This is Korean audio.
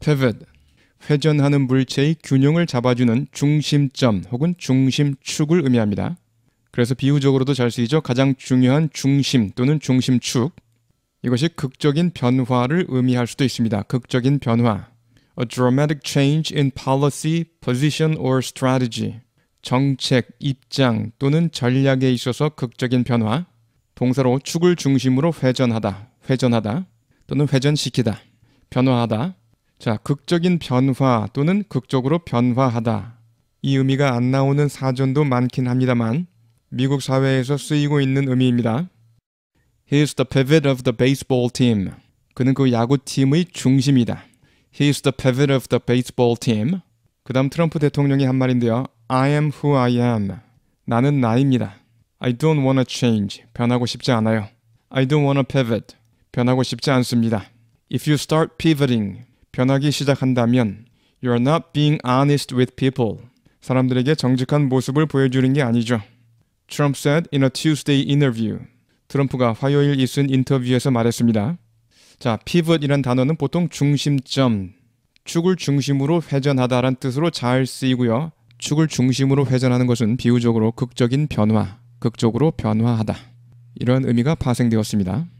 pivot 회전하는 물체의 균형을 잡아주는 중심점 혹은 중심축을 의미합니다. 그래서 비유적으로도 잘 쓰이죠. 가장 중요한 중심 또는 중심축. 이것이 극적인 변화를 의미할 수도 있습니다. 극적인 변화. A dramatic change in policy, position or strategy. 정책, 입장 또는 전략에 있어서 극적인 변화. 동사로 축을 중심으로 회전하다, 회전하다 또는 회전시키다, 변화하다. 자, 극적인 변화 또는 극적으로 변화하다. 이 의미가 안 나오는 사전도 많긴 합니다만 미국 사회에서 쓰이고 있는 의미입니다. He's the pivot of the baseball team. 그는 그 야구팀의 중심이다. He's the pivot of the baseball team. 그 다음 트럼프 대통령이 한 말인데요. I am who I am. 나는 나입니다. I don't wanna change. 변하고 싶지 않아요. I don't wanna pivot. 변하고 싶지 않습니다. If you start pivoting, 변하기 시작한다면 You're a not being honest with people. 사람들에게 정직한 모습을 보여주는 게 아니죠. Trump said in a Tuesday interview. 트럼프가 화요일 이순 인터뷰에서 말했습니다. 자, pivot이란 단어는 보통 중심점, 축을 중심으로 회전하다란 뜻으로 잘 쓰이고요. 축을 중심으로 회전하는 것은 비유적으로 극적인 변화, 극적으로 변화하다. 이런 의미가 파생되었습니다.